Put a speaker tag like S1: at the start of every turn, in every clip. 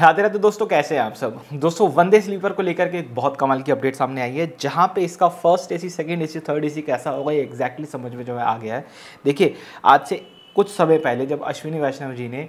S1: राधे रहते दोस्तों कैसे हैं आप सब दोस्तों वंदे स्लीपर को लेकर के बहुत कमाल की अपडेट सामने आई है जहां पे इसका first AC second AC third AC कैसा होगा ये एग्जैक्टली समझ में जो है आ गया है देखिए आज से कुछ समय पहले जब अश्विनी वैष्णव जी ने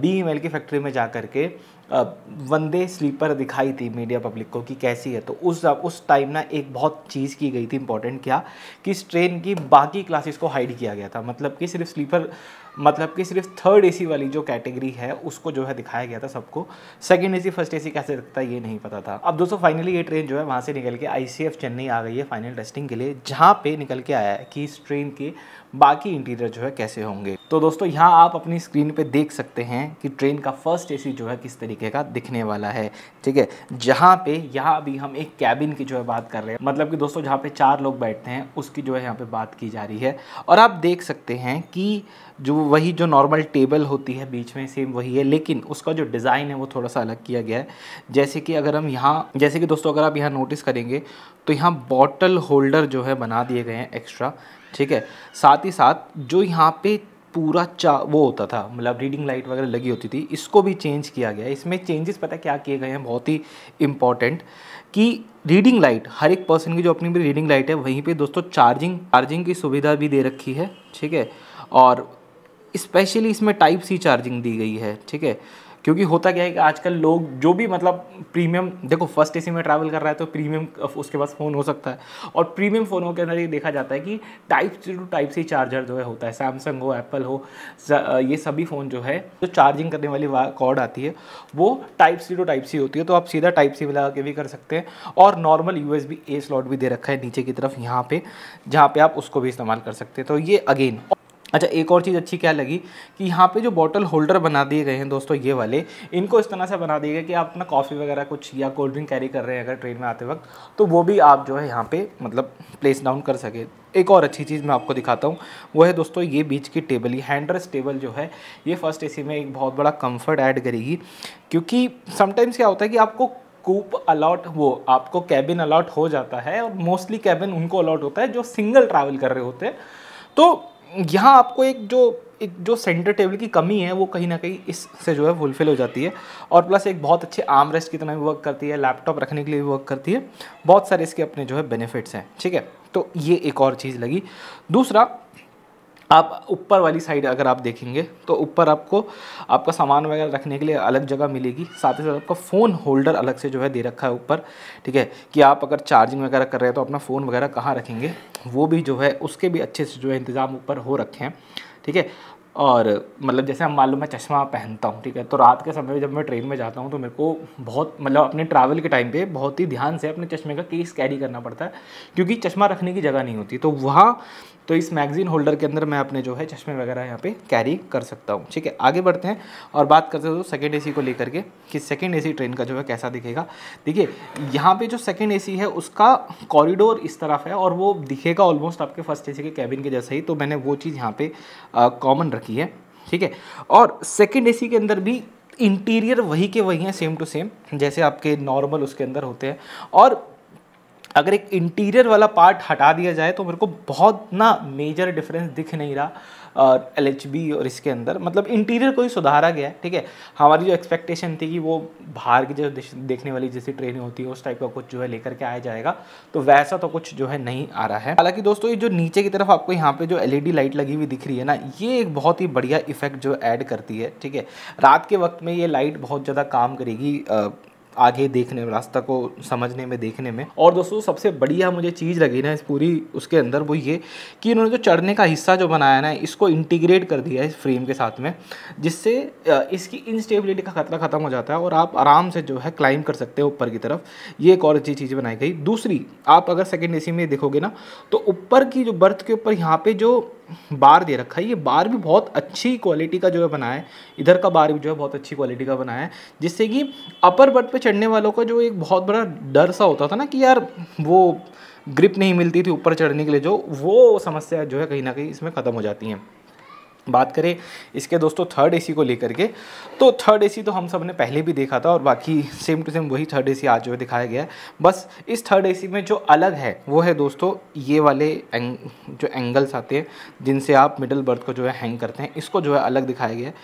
S1: बी एम की फैक्ट्री में जा कर के वंदे स्लीपर दिखाई थी मीडिया पब्लिक को कि कैसी है तो उस उस टाइम ना एक बहुत चीज़ की गई थी इंपॉर्टेंट क्या कि इस ट्रेन की बाकी क्लासेस को हाइड किया गया था मतलब कि सिर्फ स्लीपर मतलब कि सिर्फ थर्ड एसी वाली जो कैटेगरी है उसको जो है दिखाया गया था सबको सेकंड एसी फर्स्ट एसी कैसे रखता है ये नहीं पता था अब दोस्तों फाइनली ये ट्रेन जो है वहाँ से निकल के आई चेन्नई आ गई है फाइनल टेस्टिंग के लिए जहाँ पे निकल के आया है कि इस ट्रेन के बाकी इंटीरियर जो है कैसे होंगे तो दोस्तों यहाँ आप अपनी स्क्रीन पर देख सकते हैं कि ट्रेन का फर्स्ट ए जो है किस तरीके तरीके का दिखने वाला है ठीक है जहाँ पे यहाँ अभी हम एक कैबिन की जो है बात कर रहे हैं मतलब कि दोस्तों जहाँ पे चार लोग बैठते हैं उसकी जो है यहाँ पे बात की जा रही है और आप देख सकते हैं कि जो वही जो नॉर्मल टेबल होती है बीच में सेम वही है लेकिन उसका जो डिज़ाइन है वो थोड़ा सा अलग किया गया है जैसे कि अगर हम यहाँ जैसे कि दोस्तों अगर आप यहाँ नोटिस करेंगे तो यहाँ बॉटल होल्डर जो है बना दिए गए हैं एक्स्ट्रा ठीक है साथ ही साथ जो यहाँ पे पूरा चा वो होता था मतलब रीडिंग लाइट वगैरह लगी होती थी इसको भी चेंज किया गया इसमें चेंजेस पता क्या किए गए हैं बहुत ही इंपॉर्टेंट कि रीडिंग लाइट हर एक पर्सन की जो अपनी भी रीडिंग लाइट है वहीं पे दोस्तों चार्जिंग चार्जिंग की सुविधा भी दे रखी है ठीक है और स्पेशली इसमें टाइप सी चार्जिंग दी गई है ठीक है क्योंकि होता क्या है कि आजकल लोग जो भी मतलब प्रीमियम देखो फर्स्ट एसी में ट्रैवल कर रहा है तो प्रीमियम उसके पास फ़ोन हो सकता है और प्रीमियम फ़ोनों के अंदर ये देखा जाता है कि type to type C charger जो है होता है सैमसंग हो एप्पल हो ये सभी फ़ोन जो है जो चार्जिंग करने वाली कॉर्ड आती है वो type C to type C होती है तो आप सीधा टाइप सी लगा के भी कर सकते हैं और नॉर्मल यू ए स्लॉट भी दे रखा है नीचे की तरफ यहाँ पे जहाँ पे आप उसको भी इस्तेमाल कर सकते हैं तो ये अगेन अच्छा एक और चीज़ अच्छी क्या लगी कि यहाँ पे जो बॉटल होल्डर बना दिए गए हैं दोस्तों ये वाले इनको इस तरह से बना दिए गए कि आप अपना कॉफ़ी वगैरह कुछ या कोल्ड ड्रिंक कैरी कर रहे हैं अगर ट्रेन में आते वक्त तो वो भी आप जो है यहाँ पे मतलब प्लेस डाउन कर सके एक और अच्छी चीज़ मैं आपको दिखाता हूँ वो है दोस्तों ये बीच की टेबल ये हैंड्रेस टेबल जो है ये फर्स्ट ए में एक बहुत बड़ा कम्फर्ट ऐड करेगी क्योंकि समटाइम्स क्या होता है कि आपको कूप अलाउट वो आपको कैबिन अलाउट हो जाता है और मोस्टली कैबिन उनको अलाउट होता है जो सिंगल ट्रैवल कर रहे होते हैं तो यहाँ आपको एक जो एक जो सेंटर टेबल की कमी है वो कहीं ना कहीं इससे जो है फुलफिल हो जाती है और प्लस एक बहुत अच्छे आर्म रेस्ट की तरह भी वर्क करती है लैपटॉप रखने के लिए भी वर्क करती है बहुत सारे इसके अपने जो है बेनिफिट्स हैं ठीक है तो ये एक और चीज़ लगी दूसरा आप ऊपर वाली साइड अगर आप देखेंगे तो ऊपर आपको आपका सामान वगैरह रखने के लिए अलग जगह मिलेगी साथ ही साथ आपका फ़ोन होल्डर अलग से जो है दे रखा है ऊपर ठीक है कि आप अगर चार्जिंग वगैरह कर रहे हैं तो अपना फ़ोन वगैरह कहाँ रखेंगे वो भी जो है उसके भी अच्छे से जो है इंतज़ाम ऊपर हो रखे हैं ठीक है और मतलब जैसे हम मालूम मैं चश्मा पहनता हूँ ठीक है तो रात के समय जब मैं ट्रेन में जाता हूँ तो मेरे को बहुत मतलब अपने ट्रैवल के टाइम पे बहुत ही ध्यान से अपने चश्मे का केस कैरी करना पड़ता है क्योंकि चश्मा रखने की जगह नहीं होती तो वहाँ तो इस मैगज़ीन होल्डर के अंदर मैं अपने जो है चश्मे वगैरह यहाँ पे कैरी कर सकता हूँ ठीक है आगे बढ़ते हैं और बात करते हैं तो सेकेंड ए को लेकर के कि सेकेंड ए ट्रेन का जो है कैसा दिखेगा देखिए यहाँ पर जो सेकेंड ए है उसका कॉरिडोर इस तरफ है और वो दिखेगा ऑलमोस्ट आपके फर्स्ट ए के कैबिन के जैसा ही तो मैंने वो चीज़ यहाँ पर कॉमन रखी है ठीक है और सेकेंड ए के अंदर भी इंटीरियर वही के वही हैं सेम टू सेम जैसे आपके नॉर्मल उसके अंदर होते हैं और अगर एक इंटीरियर वाला पार्ट हटा दिया जाए तो मेरे को बहुत ना मेजर डिफरेंस दिख नहीं रहा और एल और इसके अंदर मतलब इंटीरियर को ही सुधारा गया है ठीक है हमारी जो एक्सपेक्टेशन थी कि वो बाहर की जो देखने वाली जैसी ट्रेनें होती है उस टाइप का कुछ जो है लेकर के आया जाएगा तो वैसा तो कुछ जो है नहीं आ रहा है हालांकि दोस्तों ये जो नीचे की तरफ आपको यहाँ पे जो एल लाइट e लगी हुई दिख रही है ना ये एक बहुत ही बढ़िया इफेक्ट जो ऐड करती है ठीक है रात के वक्त में ये लाइट बहुत ज़्यादा काम करेगी आगे देखने में रास्ता को समझने में देखने में और दोस्तों सबसे बढ़िया मुझे चीज़ लगी ना इस पूरी उसके अंदर वो ये कि इन्होंने जो चढ़ने का हिस्सा जो बनाया ना इसको इंटीग्रेट कर दिया है इस फ्रेम के साथ में जिससे इसकी इनस्टेबिलिटी का खतरा ख़त्म हो जाता है और आप आराम से जो है क्लाइम कर सकते हो ऊपर की तरफ ये एक और अच्छी चीज़ बनाई गई दूसरी आप अगर सेकेंड ए में देखोगे ना तो ऊपर की जो बर्थ के ऊपर यहाँ पर जो बार दे रखा है ये बार भी बहुत अच्छी क्वालिटी का जो है बना है इधर का बार भी जो है बहुत अच्छी क्वालिटी का बना है जिससे कि अपर बर्थ पे चढ़ने वालों का जो एक बहुत बड़ा डर सा होता था ना कि यार वो ग्रिप नहीं मिलती थी ऊपर चढ़ने के लिए जो वो समस्या जो है कहीं ना कहीं इसमें ख़त्म हो जाती है बात करें इसके दोस्तों थर्ड एसी को लेकर के तो थर्ड एसी तो हम सब ने पहले भी देखा था और बाकी सेम टू सेम वही थर्ड एसी आज जो दिखाया गया है बस इस थर्ड एसी में जो अलग है वो है दोस्तों ये वाले एंग, जो एंगल्स आते हैं जिनसे आप मिडल बर्थ को जो है हैंग करते हैं इसको जो है अलग दिखाया गया है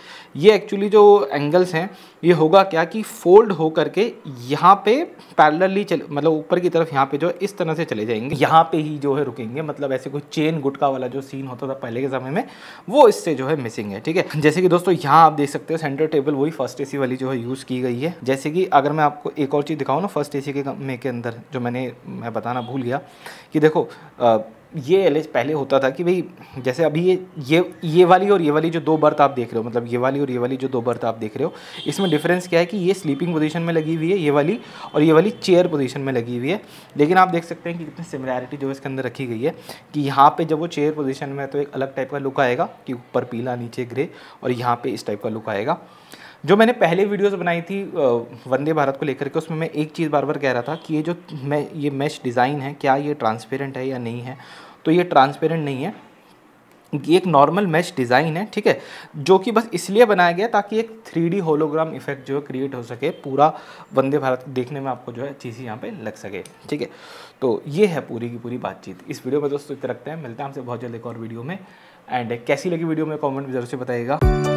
S1: ये एक्चुअली जो एंगल्स हैं ये होगा क्या कि फोल्ड हो करके यहाँ पर पैरलली मतलब ऊपर की तरफ यहाँ पर जो इस तरह से चले जाएंगे यहाँ पर ही जो है रुकेंगे मतलब ऐसे कोई चेन गुटका वाला जो सीन होता था पहले के समय में वो इससे जो है मिसिंग है ठीक है जैसे कि दोस्तों यहाँ आप देख सकते हो सेंटर टेबल वही फर्स्ट एसी वाली जो है यूज़ की गई है जैसे कि अगर मैं आपको एक और चीज़ दिखाऊँ ना फर्स्ट ए के में के अंदर जो मैंने मैं बताना भूल गया कि देखो आ, ये एल पहले होता था कि भाई जैसे अभी ये ये ये वाली और ये वाली जो दो बर्थ आप देख रहे हो मतलब ये वाली और ये वाली जो दो बर्थ आप देख रहे हो इसमें डिफरेंस क्या है कि ये स्लीपिंग पोजीशन में लगी हुई है ये वाली और ये वाली चेयर पोजीशन में लगी हुई है लेकिन आप देख सकते हैं कि कितनी सिमिलैरिटी जो इसके अंदर रखी गई है कि यहाँ पर जब वो चेयर पोजिशन में तो एक अलग टाइप का लुक आएगा कि ऊपर पीला नीचे ग्रे और यहाँ पर इस टाइप का लुक आएगा जो मैंने पहले वीडियोस बनाई थी वंदे भारत को लेकर के उसमें मैं एक चीज़ बार बार कह रहा था कि ये जो मैं ये मैश डिज़ाइन है क्या ये ट्रांसपेरेंट है या नहीं है तो ये ट्रांसपेरेंट नहीं है एक नॉर्मल मैच डिज़ाइन है ठीक है जो कि बस इसलिए बनाया गया ताकि एक थ्री होलोग्राम इफेक्ट जो है क्रिएट हो सके पूरा वंदे भारत देखने में आपको जो है सी यहाँ पे लग सके ठीक है तो ये है पूरी की पूरी बातचीत इस वीडियो में दोस्तों इतना रखते हैं मिलते हैं आपसे बहुत जल्द एक और वीडियो में एंड कैसी लगी वीडियो में कॉमेंट में जरूर से बताइएगा